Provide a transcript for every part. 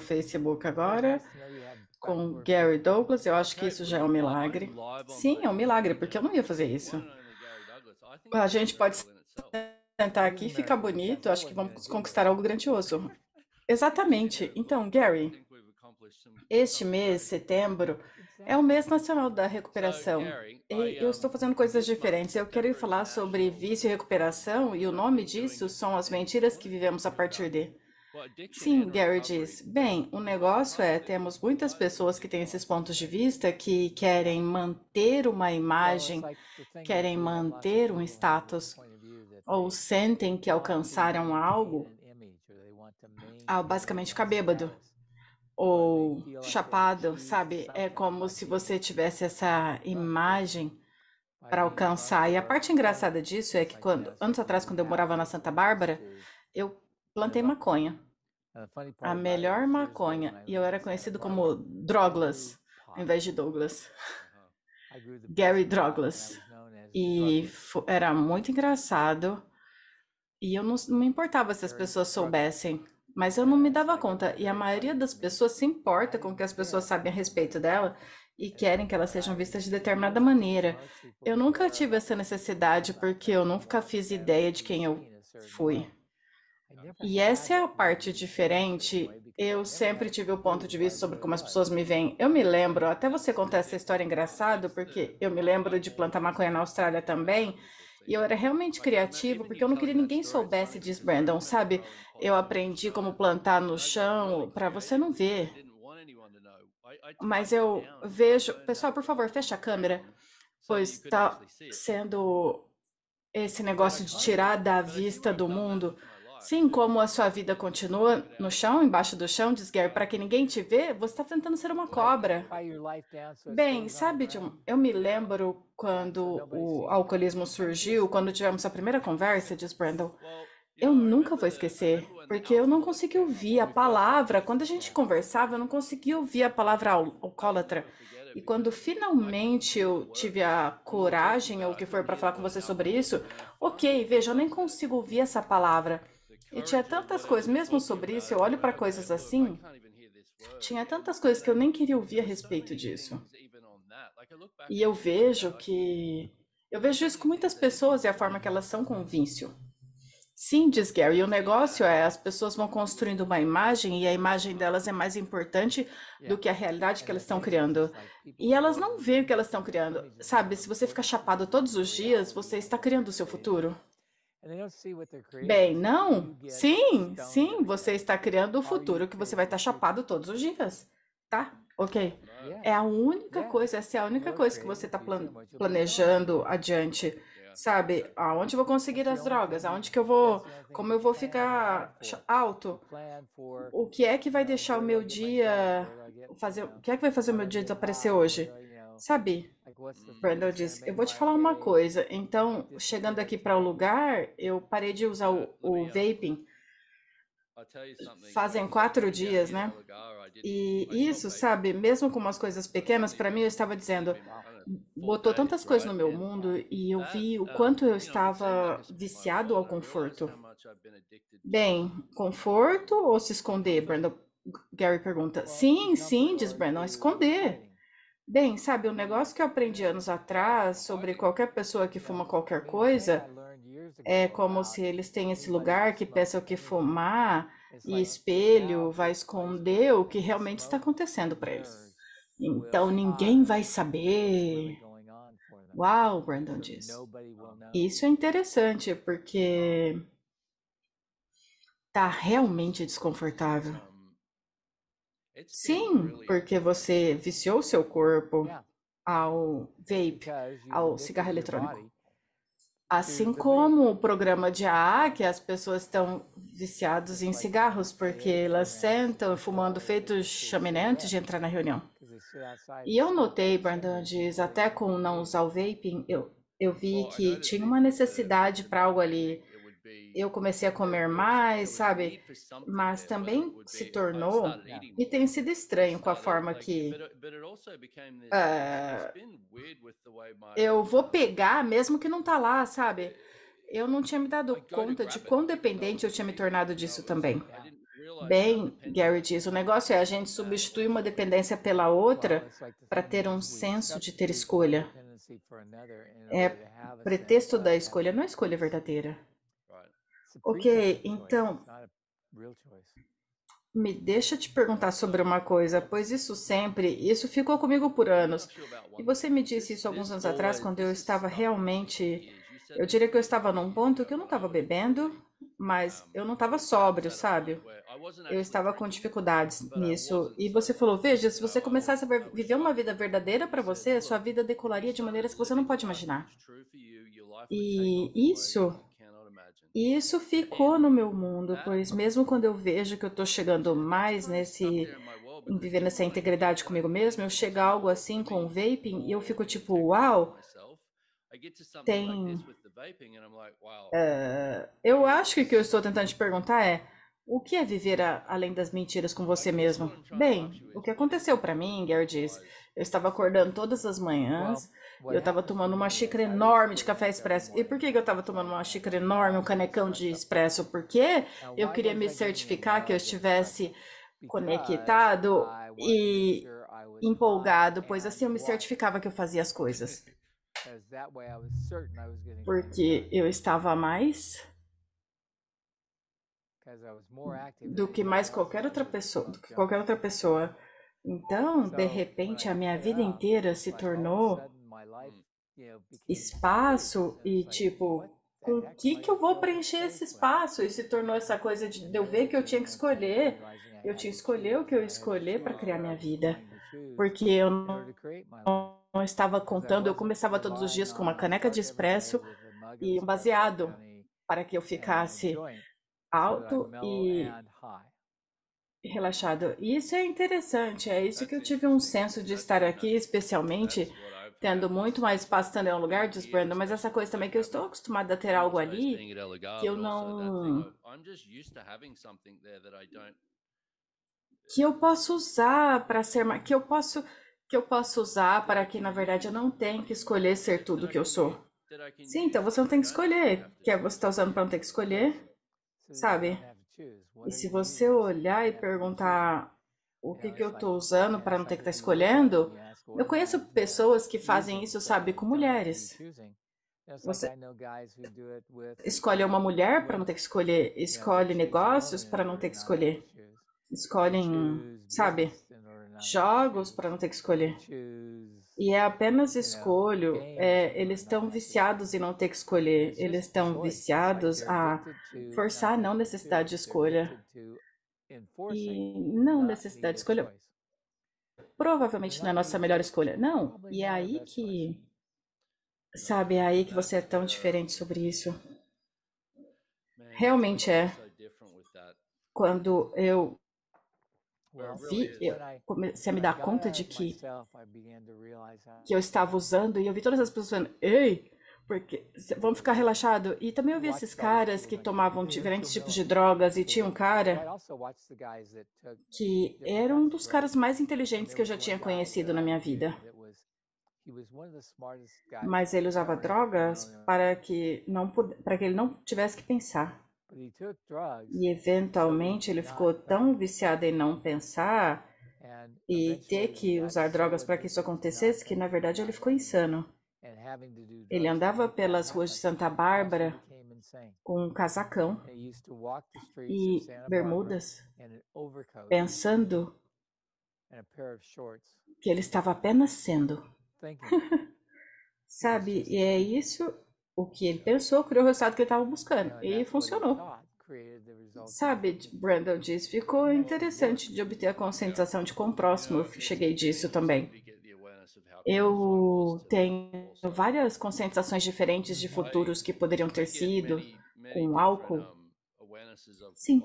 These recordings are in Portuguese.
Facebook agora com Gary Douglas. Eu acho que isso já é um milagre. Sim, é um milagre, porque eu não ia fazer isso. A gente pode sentar aqui, ficar bonito. Acho que vamos conquistar algo grandioso. Exatamente. Então, Gary, este mês, setembro, é o mês nacional da recuperação. E eu estou fazendo coisas diferentes. Eu quero falar sobre vício e recuperação, e o nome disso são as mentiras que vivemos a partir de. Sim, Gary diz. Bem, o negócio é temos muitas pessoas que têm esses pontos de vista que querem manter uma imagem, querem manter um status, ou sentem que alcançaram algo, ah, basicamente ficar bêbado ou chapado, sabe? É como se você tivesse essa imagem para alcançar. E a parte engraçada disso é que quando anos atrás, quando eu morava na Santa Bárbara, eu Plantei maconha. É, a melhor maconha. E eu era conhecido como Droglas, ao invés de Douglas. Gary Droglas. E era muito engraçado. E eu não, não me importava se as pessoas soubessem, mas eu não me dava conta. E a maioria das pessoas se importa com o que as pessoas sabem a respeito dela e querem que elas sejam vistas de determinada maneira. Eu nunca tive essa necessidade porque eu nunca fiz ideia de quem eu fui. E essa é a parte diferente. Eu sempre tive o ponto de vista sobre como as pessoas me veem. Eu me lembro, até você contar essa história é engraçada, porque eu me lembro de plantar maconha na Austrália também. E eu era realmente criativo, porque eu não queria que ninguém soubesse disso, Brandon, sabe? Eu aprendi como plantar no chão para você não ver. Mas eu vejo. Pessoal, por favor, fecha a câmera, pois está sendo esse negócio de tirar da vista do mundo. Sim, como a sua vida continua no chão, embaixo do chão, diz Gary, para que ninguém te vê, você está tentando ser uma cobra. Bem, sabe, John, eu me lembro quando o alcoolismo surgiu, quando tivemos a primeira conversa, diz Brandon. Eu nunca vou esquecer, porque eu não consegui ouvir a palavra. Quando a gente conversava, eu não conseguia ouvir a palavra alcoólatra. E quando finalmente eu tive a coragem, ou o que for, para falar com você sobre isso, ok, veja, eu nem consigo ouvir essa palavra. E tinha tantas coisas, mesmo sobre isso, eu olho para coisas assim, tinha tantas coisas que eu nem queria ouvir a respeito disso. E eu vejo que. Eu vejo isso com muitas pessoas e a forma que elas são com o vício. Sim, diz Gary, o negócio é as pessoas vão construindo uma imagem e a imagem delas é mais importante do que a realidade que elas estão criando. E elas não veem o que elas estão criando. Sabe, se você fica chapado todos os dias, você está criando o seu futuro. Bem, não? Sim, sim, você está criando o futuro que você vai estar tá chapado todos os dias, tá? Ok. É a única coisa, essa é a única coisa que você está plan planejando adiante, sabe? Aonde eu vou conseguir as drogas? Aonde que eu vou? Como eu vou ficar alto? O que é que vai deixar o meu dia fazer? O que é que vai fazer o meu dia desaparecer hoje? Sabe, Brandon disse, né, eu vou te falar uma coisa. Então, né, chegando aqui para o lugar, eu parei de usar o, o vaping fazem quatro dias, né? E isso, sabe, mesmo com umas coisas pequenas, para mim eu estava dizendo, hum, botou tantas coisas no meu mundo uh, e eu vi o uh, quanto eu estava viciado ao conforto. Bem, conforto ou se esconder, Brandon? Gary pergunta. Sim, sim, diz Brandon, esconder. Bem, sabe, um negócio que eu aprendi anos atrás sobre qualquer pessoa que fuma qualquer coisa é como se eles têm esse lugar que peça o que fumar e espelho vai esconder o que realmente está acontecendo para eles. Então ninguém vai saber. Uau, Brandon diz. Isso é interessante porque tá realmente desconfortável. Sim, porque você viciou seu corpo ao vape, ao cigarro eletrônico. Assim como o programa de AA, que as pessoas estão viciadas em cigarros, porque elas sentam fumando feitos chaminé antes de entrar na reunião. E eu notei, Brandon diz, até com não usar o vaping, eu, eu vi oh, que tinha uma necessidade para algo ali eu comecei a comer mais, sabe? Mas também se tornou e tem sido estranho com a forma que uh, eu vou pegar, mesmo que não tá lá, sabe? Eu não tinha me dado conta de quão dependente eu tinha me tornado disso também. Bem, Gary diz, o negócio é a gente substituir uma dependência pela outra para ter um senso de ter escolha. É pretexto da escolha, não é escolha verdadeira. Ok, então. Me deixa te perguntar sobre uma coisa, pois isso sempre, isso ficou comigo por anos. E você me disse isso alguns anos atrás, quando eu estava realmente. Eu diria que eu estava num ponto que eu não estava bebendo, mas eu não estava sóbrio, sabe? Eu estava com dificuldades nisso. E você falou: veja, se você começasse a viver uma vida verdadeira para você, sua vida decolaria de maneiras que você não pode imaginar. E isso e isso ficou no meu mundo, é. pois mesmo quando eu vejo que eu estou chegando mais nesse viver nessa integridade comigo mesmo, eu chego a algo assim com o vaping e eu fico tipo, uau, tem. Uh, eu acho que o que eu estou tentando te perguntar é o que é viver a, além das mentiras com você mesmo? Bem, o que aconteceu para mim, Gary diz, eu estava acordando todas as manhãs. eu estava tomando uma xícara enorme de café expresso. E por que, que eu estava tomando uma xícara enorme, um canecão de expresso? Porque é eu queria me certificar que eu estivesse conectado e empolgado, pois assim eu me certificava que eu fazia as coisas. Porque eu estava mais do que mais qualquer outra pessoa, do que qualquer outra pessoa então, de repente, a minha vida inteira se tornou espaço e tipo, com o que, que eu vou preencher esse espaço? E se tornou essa coisa de eu ver que eu tinha que escolher. Eu tinha que escolher o que eu escolher para criar minha vida. Porque eu não, não estava contando, eu começava todos os dias com uma caneca de espresso e um baseado para que eu ficasse alto e relaxado. Isso é interessante, é isso que eu tive um senso de estar aqui, especialmente tendo muito mais espaço também em um lugar, diz Brandon, mas essa coisa também que eu estou acostumada a ter algo ali que eu não. que eu posso usar para ser que eu posso que eu posso usar para que, na verdade, eu não tenha que escolher ser tudo que eu sou. Sim, então você não tem que escolher. Que é você está usando para não ter que escolher, sabe? E se você olhar e perguntar o que, que eu estou usando para não ter que tá estar escolhendo, eu conheço pessoas que fazem isso, sabe, com mulheres. Você escolhe uma mulher para não ter que escolher, escolhe negócios para não ter que escolher, escolhem, sabe, jogos para não ter que escolher, e é apenas é, escolho. É, eles estão viciados em não ter que escolher. Eles estão viciados a forçar a não necessidade de escolha. E não necessidade de escolha provavelmente não é a nossa melhor escolha. Não. E é aí que. Sabe, é aí que você é tão diferente sobre isso. Realmente é. Quando eu é, vi, eu comecei a me dar conta de que, que eu estava usando e eu vi todas as pessoas falando, ei, porque vamos ficar relaxado. E também eu vi esses caras que tomavam diferentes tipos de drogas e tinha um cara que era um dos caras mais inteligentes que eu já tinha conhecido na minha vida. Mas ele usava drogas para que não para que ele não tivesse que pensar. E eventualmente ele ficou tão viciado em não pensar e ter que usar drogas para que isso acontecesse que na verdade ele ficou insano. Ele andava pelas ruas de Santa Bárbara com um casacão e bermudas, pensando que ele estava apenas sendo. Sabe, e é isso o que ele pensou, criou o resultado que ele estava buscando. E funcionou. Sabe, Brandon disse, ficou então, interessante de obter a conscientização de quão próximo eu cheguei disso também. Eu tenho várias conscientizações diferentes de futuros que poderiam ter sido com álcool. Sim,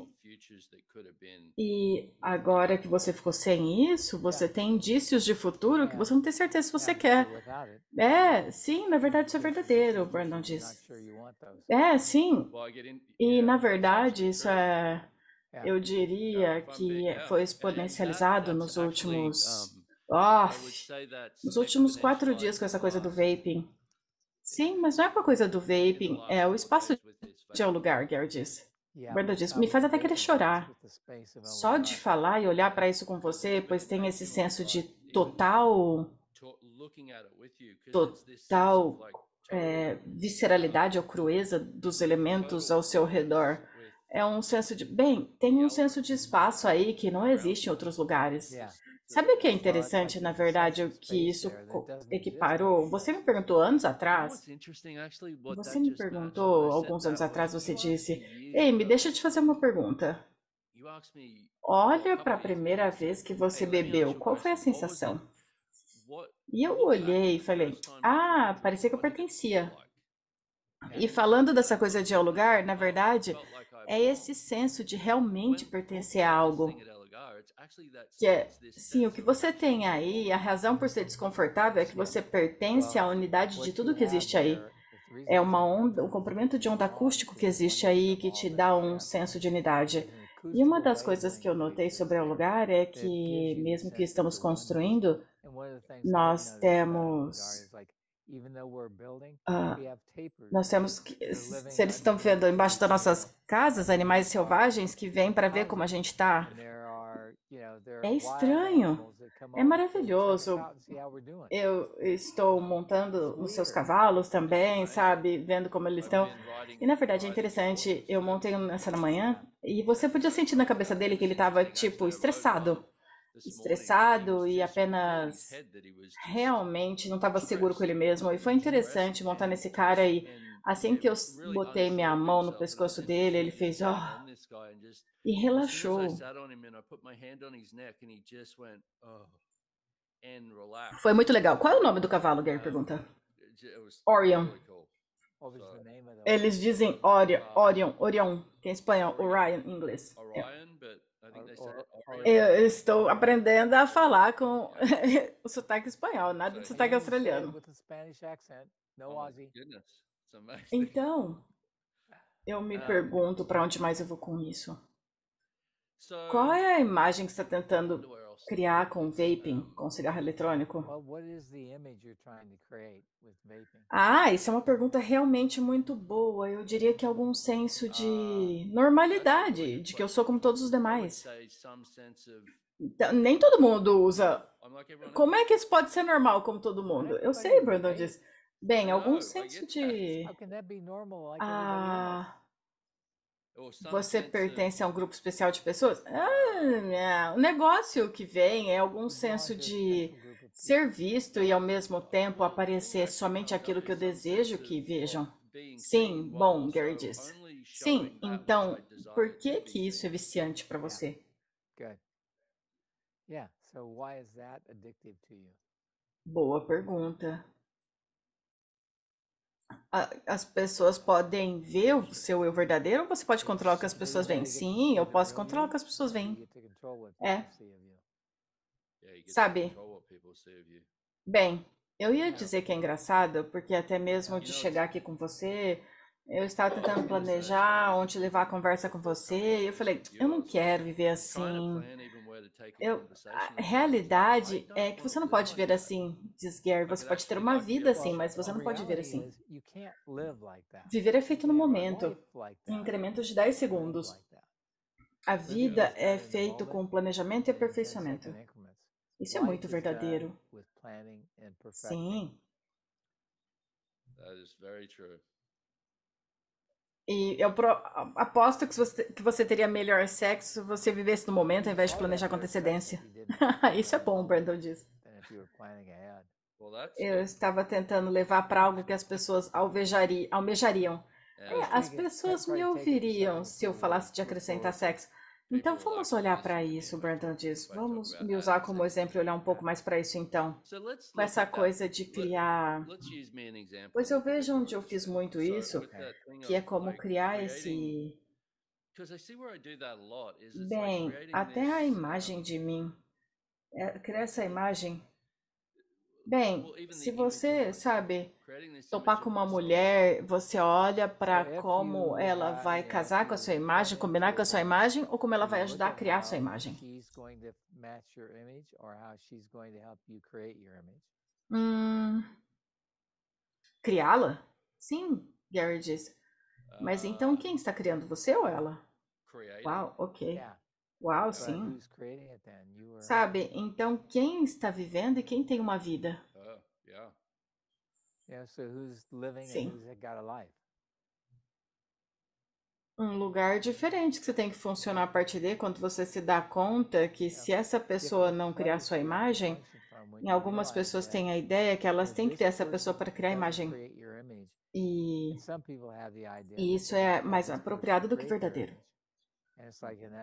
e agora que você ficou sem isso, você tem indícios de futuro que você não tem certeza se você quer. É, sim, na verdade isso é verdadeiro, o Brandon disse. É, sim. E na verdade isso é, eu diria que foi exponencializado nos últimos, oh, nos últimos quatro dias com essa coisa do vaping. Sim, mas não é uma coisa do vaping, é o espaço de um o lugar, Gary disse me faz até querer chorar. Só de falar e olhar tá para isso com você, pois tem esse senso de total, total é, visceralidade ou crueza dos elementos ao seu redor. É um senso de, bem, tem um senso de espaço aí que não existe em outros lugares. Sabe o que é interessante, na verdade, o que isso né? então, equiparou? Você me perguntou anos atrás. Você me perguntou alguns anos atrás, você disse: Ei, me deixa te fazer uma pergunta. Olha para a primeira vez que você bebeu, qual foi a sensação? E eu olhei e falei: Ah, parecia que eu pertencia. E falando dessa coisa de ao lugar, na verdade, é esse senso de realmente pertencer a algo que é, sim, o que você tem aí, a razão por ser desconfortável é que você pertence à unidade de tudo que existe aí. É uma onda, um comprimento de onda acústico que existe aí que te dá um senso de unidade. E uma das coisas que eu notei sobre o lugar é que, mesmo que estamos construindo, nós temos ah, nós temos que, se eles estão vendo embaixo das nossas casas, animais selvagens que vêm para ver como a gente está. É estranho, é maravilhoso. Eu estou montando os seus cavalos também, sabe? Vendo como eles estão. E na verdade é interessante, eu montei nessa manhã e você podia sentir na cabeça dele que ele estava, tipo, estressado. Estressado e apenas realmente não estava seguro com ele mesmo. E foi interessante montar nesse cara e Assim que eu botei minha mão no pescoço dele, ele fez ó ah! oh, e relaxou. Foi muito legal. Qual é o nome do cavalo? Gary pergunta. Orion. Eles dizem Orion, Orion, Orion, que é em espanhol, Orion em inglês. Eu, eu estou aprendendo a falar com o sotaque espanhol, nada de sotaque australiano. Então, eu me ah. pergunto para onde mais eu vou com isso. Qual é a imagem que você está tentando criar com vaping, ah. com cigarro eletrônico? Ah, isso é uma pergunta realmente muito boa. Eu diria que é algum senso de ah, normalidade, de que eu sou como todos os demais. Então, nem todo mundo usa. Como é que isso pode ser normal como todo mundo? É eu sei, Brandon disse. Bem, algum senso assim, de. É ah, você pertence a um grupo especial de pessoas? Ah, o negócio que vem é algum senso de ser visto e ao mesmo tempo aparecer é somente é aquilo que eu desejo que vejam. Sim, bom, Gary diz. Sim, então, por que que isso é viciante para você? Boa pergunta as pessoas podem ver o seu eu verdadeiro ou você pode controlar o que as pessoas veem? Sim, eu posso controlar o que as pessoas veem. É. é Sabe? Bem, eu ia é. dizer que é engraçado, porque até mesmo de chegar aqui com você, eu estava tentando é planejar onde levar a conversa com você, e eu falei, eu não quero viver assim. Eu, a realidade é que assim, assim, você não pode ver assim, diz Gary. Você pode ter uma vida assim, mas você não pode ver assim. Viver é feito no momento, em incrementos de 10 segundos. A vida é feito com planejamento e aperfeiçoamento. Isso é muito verdadeiro. Sim. E eu pro, aposto que você, que você teria melhor sexo se você vivesse no momento ao invés de planejar com antecedência. Isso é bom, Brandon diz. Eu estava tentando levar para algo que as pessoas alvejariam, almejariam. É, é as pessoas me ouviriam se eu falasse de acrescentar sexo. Então vamos olhar para isso, Brandon diz. Vamos me usar como exemplo e olhar um pouco mais para isso então. Com essa coisa de criar. Pois eu vejo onde eu fiz muito isso, que é como criar esse. Bem, até a imagem de mim. É, criar essa imagem. Uh, Bem, se você, sabe, topar então, tipo com uma mulher, você olha para é como ela vai é casar com a sua imagem, combinar com a sua imagem, ou como ela vai ajudar a criar a sua imagem. Hum, Criá-la? Sim, Gary diz. Mas então ah. quem está criando, você ou ela? Uau, ok. Uau, sim. Sabe, então quem está vivendo e quem tem uma vida? Sim. Um lugar diferente que você tem que funcionar a partir de quando você se dá conta que se essa pessoa não criar sua imagem, algumas pessoas têm a ideia que elas têm que ter essa pessoa para criar a imagem. E, e isso é mais apropriado do que verdadeiro.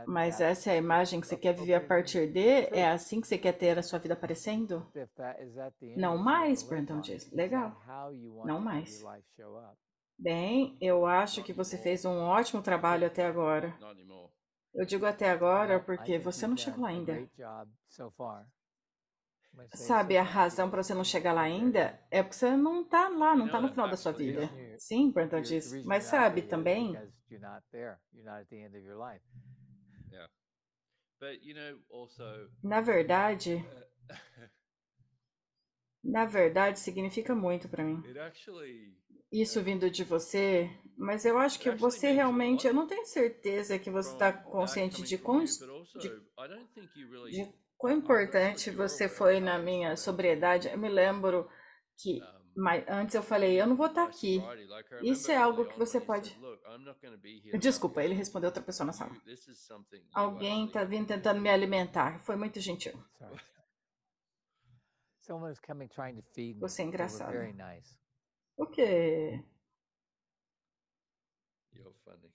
Mas essa é a imagem que você quer viver a partir de? É assim que você quer ter a sua vida aparecendo? Não mais, Brandon diz. Legal. Não mais. Bem, eu acho que você fez um ótimo trabalho até agora. Eu digo até agora porque você não chegou lá ainda. Sabe, a razão para você não chegar lá ainda é porque você não está lá, não está no final da sua vida. Sim, Brandon diz. Mas sabe também you're not there. You're not at the end of your life. Yeah. But you know, also Na verdade, na verdade significa muito para mim. isso uh, vindo de você, mas eu acho que você realmente, eu não tenho certeza que você está consciente de quão importante você foi na minha sobriedade. Eu me lembro que mas antes eu falei, eu não vou estar tá aqui. Isso é algo que você pode. Desculpa, ele respondeu outra pessoa na sala. Alguém está vindo tentando me alimentar. Foi muito gentil. Você é engraçado. O quê? You're funny.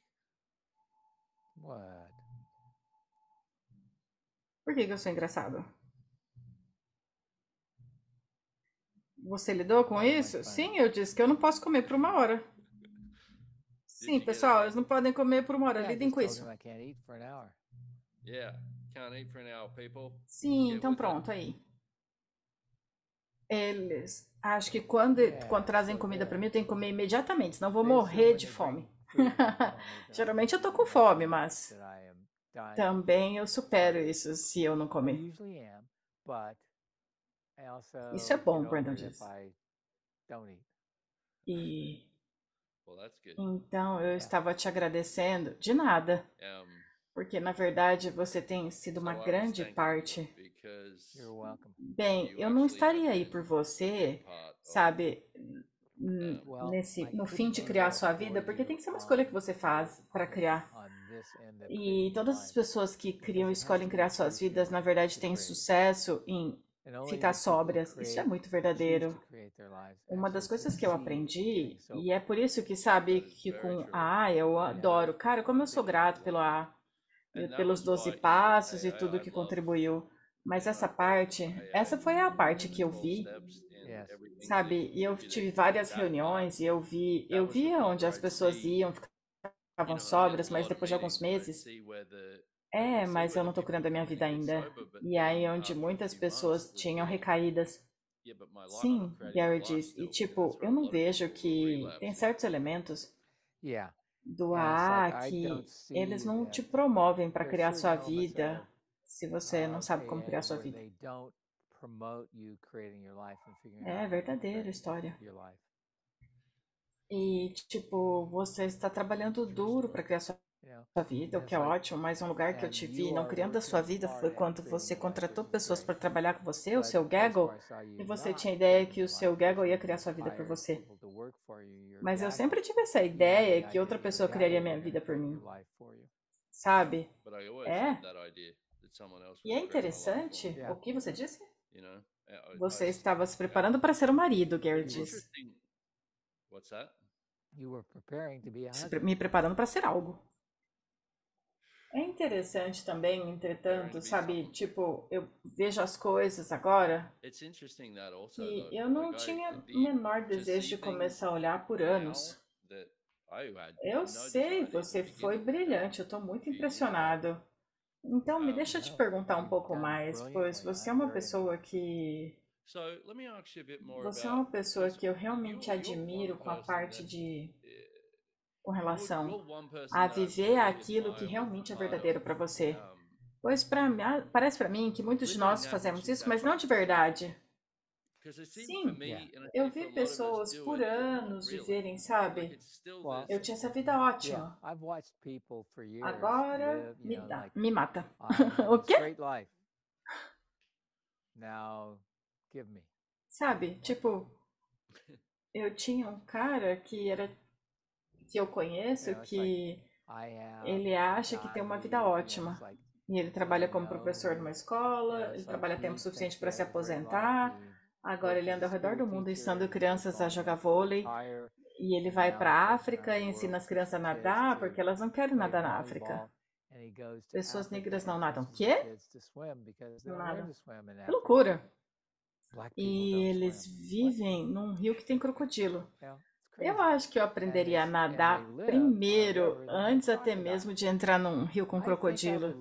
What? Por que, que eu sou engraçado? Você lidou com isso? Sim, eu disse que eu não posso comer por uma hora. Sim, pessoal, eles não podem comer por uma hora. Lidem com isso. Sim, então pronto, aí. Eles, acho que quando, quando trazem comida para mim, eu tenho que comer imediatamente, senão vou morrer de fome. Geralmente eu tô com fome, mas também eu supero isso se eu não comer. Isso é bom, Brandon diz. E então eu estava te agradecendo de nada, porque na verdade você tem sido uma grande parte. Bem, eu não estaria aí por você, sabe, nesse no fim de criar sua vida, porque tem que ser uma escolha que você faz para criar. E todas as pessoas que criam, escolhem criar suas vidas, na verdade, têm sucesso em ficar sóbrias. Isso é muito verdadeiro. Uma das coisas que eu aprendi, e é por isso que sabe que com A ah, eu adoro. Cara, como eu sou grato pelo A, pelos 12 passos e tudo que contribuiu. Mas essa parte, essa foi a parte que eu vi, sabe? E eu tive várias reuniões e eu vi, eu via onde as pessoas iam, ficavam sobras, mas depois de alguns meses, é, mas eu não estou cuidando da minha vida ainda. E aí, onde muitas pessoas tinham recaídas. Sim, Gary diz. E tipo, eu não vejo que tem certos elementos do A que eles não te promovem para criar sua vida se você não sabe como criar sua vida. É verdadeira história. E, tipo, você está trabalhando duro para criar sua é, sua vida, o que é ótimo, mas um lugar que é eu te vi não é criando a sua vida foi quando você contratou pessoas para trabalhar com você, o seu gaggle, e você tinha a ideia que o seu gaggle ia criar sua vida por você. Mas eu sempre tive essa ideia que outra pessoa criaria minha vida por mim. Sabe? É. E é interessante o que você disse? Você estava se preparando para ser o marido, Gary disse. Me preparando para ser algo. É interessante também, entretanto, sabe, tipo, eu vejo as coisas agora e eu não tinha o menor desejo de começar a olhar por anos. Eu sei, você foi brilhante, eu estou muito impressionado. Então, me deixa te perguntar um pouco mais, pois é você é uma pessoa que. Você é uma pessoa que eu realmente admiro com a parte de com relação a viver aquilo que realmente é verdadeiro para você. Pois pra, ah, parece para mim que muitos de nós fazemos isso, mas não de verdade. Sim, eu vi pessoas por anos viverem, sabe? Eu tinha essa vida ótima. Agora me, dá, me mata. o quê? Sabe, tipo, eu tinha um cara que era que eu conheço que ele acha que tem uma vida ótima. E ele trabalha como professor numa escola, ele trabalha tempo suficiente para se aposentar. Agora ele anda ao redor do mundo ensinando crianças a jogar vôlei. E ele vai para a África e ensina as crianças a nadar, porque elas não querem nadar na África. Pessoas negras não nadam. Quê? Não nadam. loucura. E eles vivem num rio que tem crocodilo. Eu acho que eu aprenderia a é nadar é primeiro, antes até mesmo de entrar num rio com crocodilo.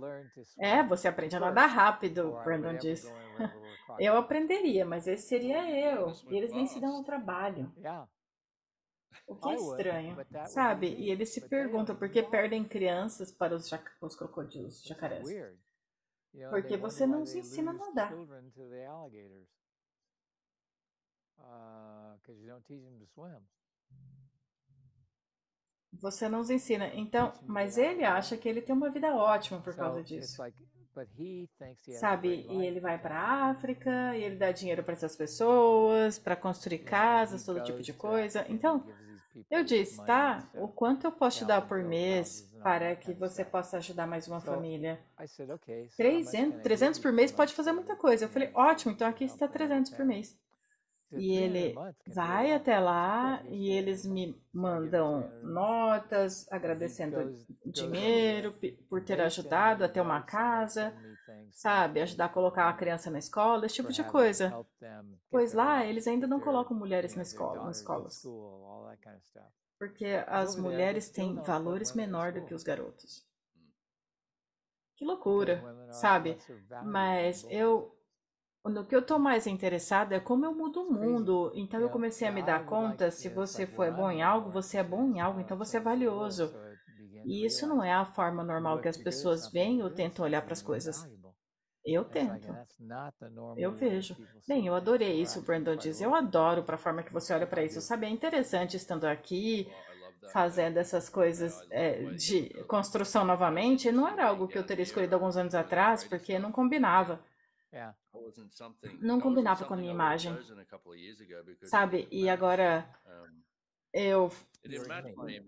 É, você aprende a nadar rápido, Brandon disse. Eu aprenderia, mas esse seria eu. E eles nem se dão o trabalho. O que é estranho, sabe? E eles se perguntam por que perdem crianças para os, os crocodilos, jacarés. Porque você não os ensina a nadar. nadar. Você não os ensina. Então, mas é ele acha que ele tem uma vida ótima por causa disso. Sabe? E ele vai para a África, e ele dá dinheiro para essas pessoas, para construir casas, todo tipo de uh, coisa. Então, eu disse, tá? O quanto eu posso te dar por mês para que você possa ajudar mais uma família? 300, 300 por mês pode fazer muita coisa. Eu falei, ótimo, então aqui está 300 por mês. E ele vai até é lá tipo, e eles me mandam notas agradecendo dinheiro por ter ajudado a ter uma casa, sabe, ajudar a colocar a criança na escola, esse tipo de coisa. Pois lá eles ainda não colocam mulheres na escola, nas escolas. Porque as mulheres têm valores menor do que os garotos. Hmm. Que loucura, sabe? Mas eu no que eu estou mais interessada é como eu mudo o mundo. Então eu é, comecei a me ah, dar conta, se você for bom em algo, você é bom em algo, então você é valioso. E isso não é a forma normal que as pessoas veem ou tentam olhar para as coisas. Eu tento. Eu vejo. Bem, eu adorei isso, o Brandon diz. Eu adoro para a forma que você olha para isso. Sabe, é interessante estando aqui, fazendo essas coisas é, de construção novamente. Não era algo que eu teria escolhido alguns anos atrás, porque não combinava não combinava com a minha imagem. Sabe? E agora eu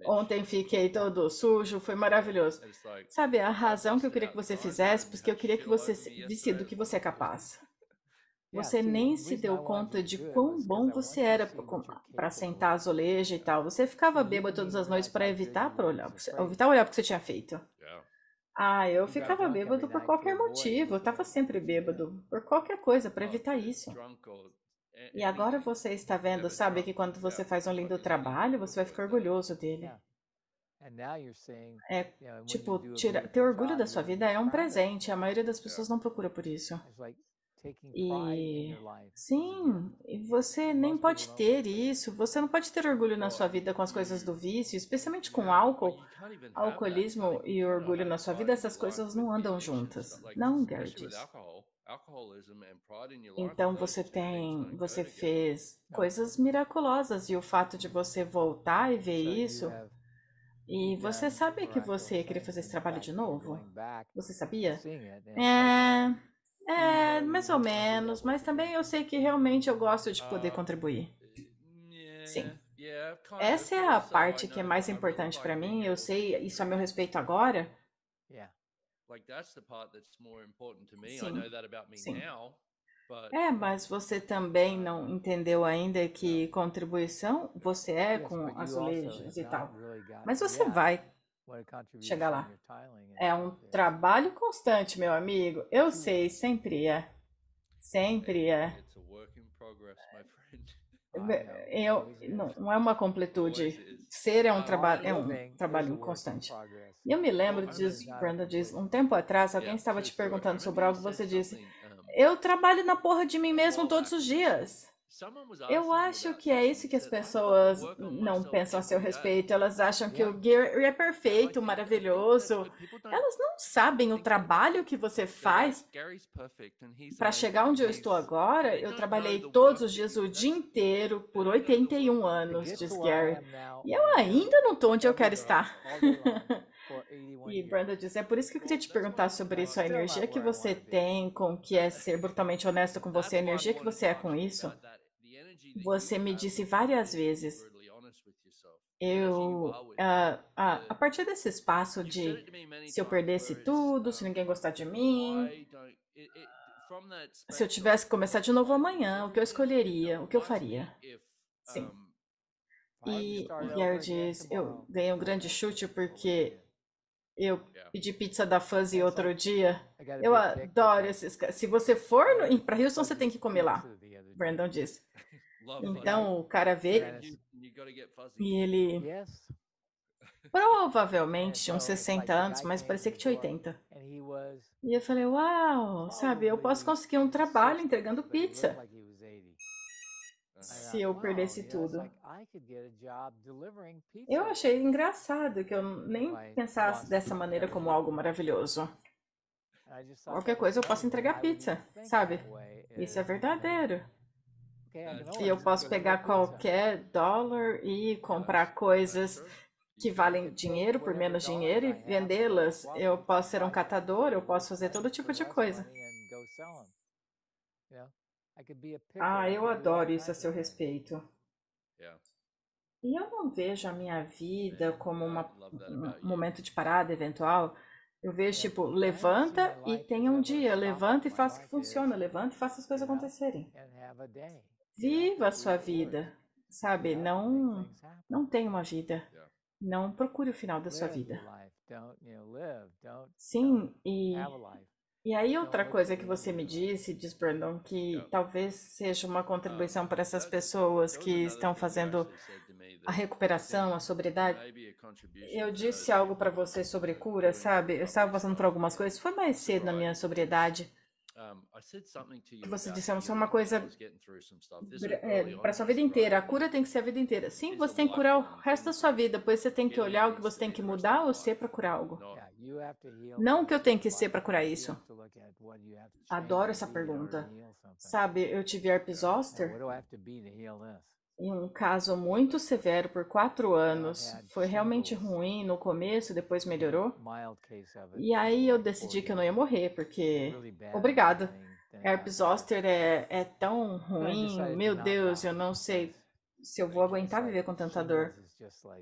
ontem fiquei todo sujo, foi maravilhoso. Sabe, a razão que eu queria que você fizesse, porque eu queria que você visse do que você é capaz. Você nem se deu conta de quão bom você era para sentar azuleja e tal. Você ficava bêbado todas as noites para evitar, pra olhar, evitar olhar o que você tinha feito. Ah, eu ficava é bêbado por qualquer motivo, eu estava sempre bêbado, por qualquer coisa, para evitar isso. É, é e agora você está vendo, sabe, que quando você faz um lindo trabalho, você vai ficar orgulhoso dele. É, tipo, tira, ter orgulho da sua vida é um presente, a maioria das pessoas não procura por isso. E sim, e você nem pode ter isso, você não pode ter orgulho na sua vida com as coisas do vício, especialmente com álcool. Alcoolismo e orgulho na sua vida, essas coisas não andam juntas. Não, Gary Então você tem, você fez coisas miraculosas e o fato de você voltar e ver isso, e você sabe que você queria fazer esse trabalho de novo? Você sabia? É. É, mais ou menos, mas também eu sei que realmente eu gosto de poder contribuir. Sim. Essa é a parte que é mais importante para mim, eu sei isso a é meu respeito agora. Sim. Sim. É, mas você também não entendeu ainda que contribuição você é com azulejos e tal. Mas você vai Chega lá. É um trabalho constante, meu amigo. Eu hum. sei, sempre é. Sempre é. Eu, não, não é uma completude. Ser é um trabalho, é um trabalho constante. Eu me lembro, diz Brenda diz, um tempo atrás, alguém estava te perguntando sobre algo, você disse, eu trabalho na porra de mim mesmo todos os dias. Eu assim, acho que é isso que as tá pessoas não pensam a seu respeito. Elas acham que o Gary é perfeito, maravilhoso. Elas não sabem o trabalho que você faz. Para chegar onde eu estou agora, eu trabalhei todos os dias o dia inteiro por 81 anos, diz Gary. E eu ainda não estou onde eu quero estar. E Brenda diz, é por isso que eu queria te perguntar sobre uh, isso, a energia que você tem com o que é ser brutalmente honesto com você, a energia que você é com isso. Você me disse várias vezes. Eu, a, ah, ah, a partir desse espaço de se eu perdesse tudo, se ninguém gostar de mim, se eu tivesse que começar de novo amanhã, o que eu escolheria, o que eu faria? Sim. E, e Gary diz, eu dei um grande chute porque eu pedi pizza da Fuzzy outro dia. Eu adoro esses caras. Se você for para Houston, você tem que comer lá. Brandon diz. Então o cara vê e ele. provavelmente Provavelmente uns 60 anos, mas parecia que tinha 80. E eu falei, uau, sabe, eu posso conseguir um trabalho entregando pizza ah, se eu perdesse tudo. Eu achei engraçado que eu nem pensasse dessa maneira como algo maravilhoso. Qualquer coisa eu posso entregar pizza, sabe? Isso é verdadeiro. E é, é eu posso pegar qualquer dólar e comprar coisas que valem dinheiro por menos dinheiro e é vendê-las. Eu posso ser um catador, eu posso fazer todo tipo de coisa. Ah, eu adoro isso a seu respeito. E eu não vejo a minha vida como uma, um momento de parada eventual. Eu vejo, tipo, levanta e tenha um dia, levanta e faça o que funciona, levanta e faça as coisas acontecerem. Viva a sua vida, sabe? Não, não tem uma vida. Não procure o final da sua vida. Sim, e, e aí outra coisa que você me disse, diz Brandon, que talvez seja uma contribuição para essas pessoas que estão fazendo a recuperação, a sobriedade. Eu disse algo para você sobre cura, sabe? Eu estava passando por algumas coisas, foi mais cedo na minha sobriedade. Você disse só uma coisa para é, sua vida inteira. A cura tem que ser a vida inteira. Sim, você tem que curar o resto da sua vida, pois você tem que olhar o que você tem que mudar ou ser para curar algo. Não o que eu tenho que ser para curar isso. Adoro essa pergunta. Sabe, eu tive herpes zoster. Em um caso muito severo por quatro ah, anos. É Foi realmente ruim no começo, depois melhorou. E aí eu decidi que eu não ia morrer, porque. Obrigada. Herpes zoster é, é tão ruim. Meu Deus, eu não sei se eu vou aguentar viver com tanta dor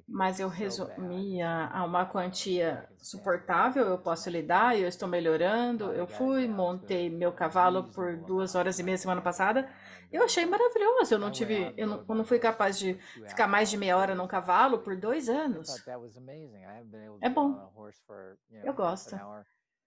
mas eu resumia a uma quantia suportável, eu posso lidar, eu estou melhorando, eu fui, montei meu cavalo por duas horas e meia semana passada, eu achei maravilhoso, eu não tive, eu não, eu não fui capaz de ficar mais de meia hora num cavalo por dois anos. É bom, eu gosto.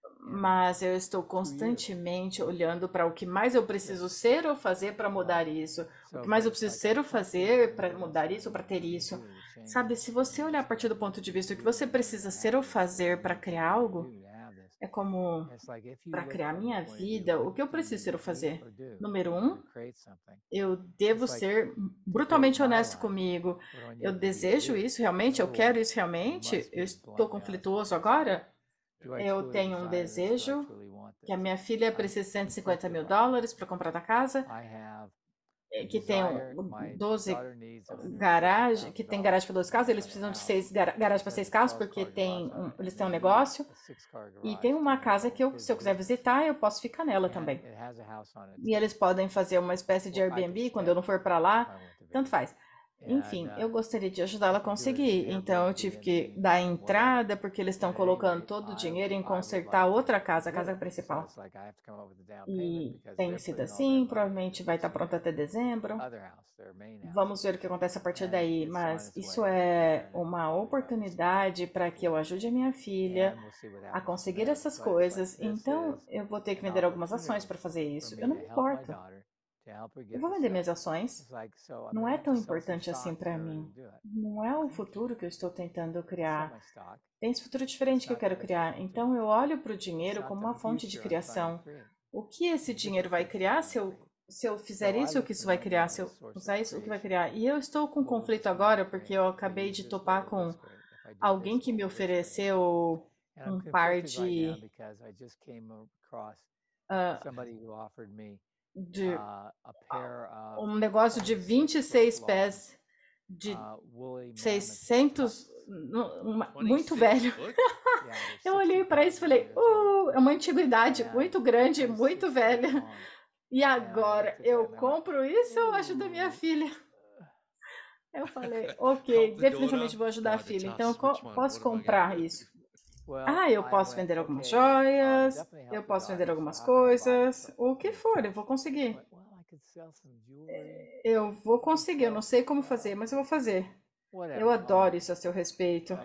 É. mas eu estou constantemente olhando para o que mais eu preciso é. ser ou fazer para mudar isso, o é que mais eu preciso ser ou fazer para mudar isso, para ter isso. Sabe, se você olhar a partir do ponto de vista do que você precisa ser ou fazer para criar algo, é como para criar minha vida, o que eu preciso ser ou fazer? Número um, eu devo ser brutalmente honesto comigo. Eu desejo isso realmente, eu quero isso realmente, eu estou conflituoso agora. Eu tenho um desejo que a minha filha precise de 150 mil dólares para comprar da casa, eh, que tem 12 garagem, que tem garagem para 12 carros, eles precisam de seis garagem para seis carros porque tem um, eles têm um negócio e tem uma casa que eu, se eu quiser visitar, eu posso ficar nela também. E eles podem fazer uma espécie de Airbnb quando eu não for para lá, tanto faz. É, Enfim, eu gostaria de ajudá-la a conseguir, é então eu tive que dar entrada porque eles estão colocando todo o dinheiro em consertar outra casa, a casa principal. E tem sido assim, provavelmente vai estar tá pronta até dezembro. Vamos ver o que acontece a partir daí, mas isso é uma oportunidade para que eu ajude a minha filha a conseguir essas coisas, então eu vou ter que vender algumas ações para fazer isso. Eu não me importo. Eu vou vender minhas ações. Não é tão importante assim para mim. Não é o futuro que eu estou tentando criar. Tem esse futuro diferente que eu quero criar. Então eu olho para o dinheiro como uma fonte de criação. O que esse dinheiro vai criar se eu se eu fizer isso, o que isso vai criar? Se eu usar isso, o que vai criar? E eu estou com um conflito agora porque eu acabei de topar com alguém que me ofereceu um par de. Uh, de uh, um negócio de 26 pés de 600 uh, muito velho. eu olhei para isso e falei, uh, é uma antiguidade muito grande, muito velha. E agora eu compro isso ou ajudo a minha filha? Eu falei, ok, definitivamente vou ajudar a filha, então eu posso comprar isso. Ah, eu posso vender algumas joias, eu posso vender algumas coisas, o que for, eu vou conseguir. É, eu vou conseguir, eu não sei como fazer, mas eu vou fazer. Eu adoro isso a seu respeito.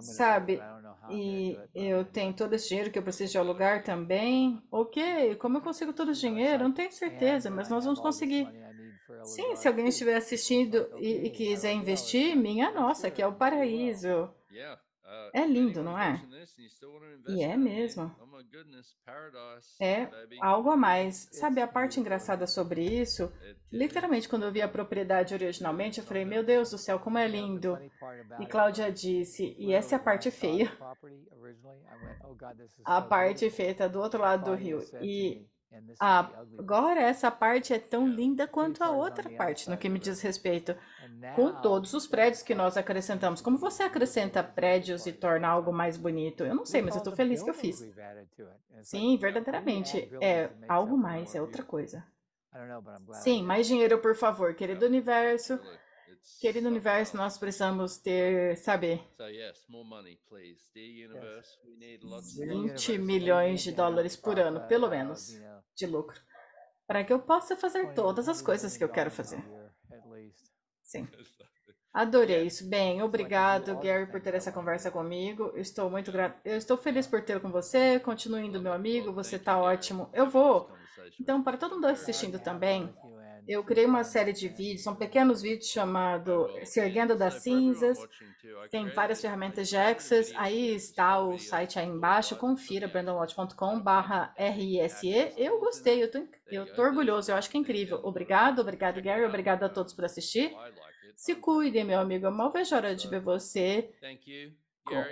Sabe, e eu tenho todo esse dinheiro que eu preciso de alugar também. Ok, como eu consigo todo esse dinheiro? Não tenho certeza, mas nós vamos conseguir. Sim, se alguém estiver assistindo e, e quiser investir, minha nossa, que é o paraíso. Uh, é lindo, não é? E é mesmo. Oh é algo a mais. Sabe, a parte engraçada sobre isso, literalmente, quando eu vi a propriedade originalmente, eu oh, falei, meu Deus do céu, como é lindo. E Cláudia disse, e essa é a parte feia. Oh, a parte feita tá do outro lado do rio. E é ah, agora, essa parte é tão é, linda quanto a outra parte, no que me diz respeito, é com todos os né? prédios que nós acrescentamos. Como você acrescenta prédios e torna algo mais bonito? Eu não sei, mas eu estou feliz que eu fiz. Sim, verdadeiramente. É algo mais, é outra coisa. Sim, mais dinheiro, por favor, querido universo. Querido universo, nós precisamos ter saber. 20 milhões de dólares por ano, pelo menos, de lucro, para que eu possa fazer todas as coisas que eu quero fazer. Sim. Adorei isso. Bem, obrigado, Gary, por ter essa conversa comigo. estou muito grato. Eu estou feliz por ter com você. Continuando, indo, meu amigo. Você está ótimo. Eu vou. Então, para todo mundo assistindo também, eu criei uma série de vídeos, são pequenos vídeos chamado Se Erguendo das Cinzas. Tem várias ferramentas de Access. Aí está o site aí embaixo. Confira brandonlodge.com/rse. Eu gostei, eu tô, eu tô orgulhoso, eu acho que é incrível. Obrigado, obrigado, Gary. Obrigado a todos por assistir. Se cuidem, meu amigo. Eu é mal vejo a hora de ver você. Com...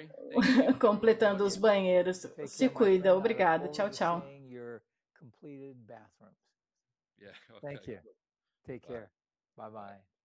completando os banheiros. Se cuida. Obrigado. Tchau, tchau. Thank you. Take care. Bye bye.